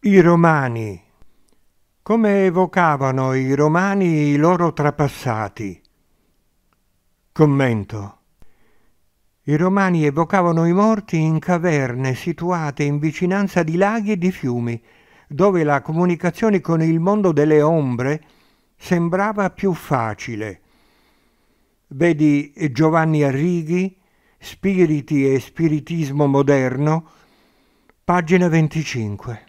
I Romani. Come evocavano i Romani i loro trapassati? Commento. I Romani evocavano i morti in caverne situate in vicinanza di laghi e di fiumi, dove la comunicazione con il mondo delle ombre sembrava più facile. Vedi Giovanni Arrighi, Spiriti e Spiritismo moderno, pagina 25.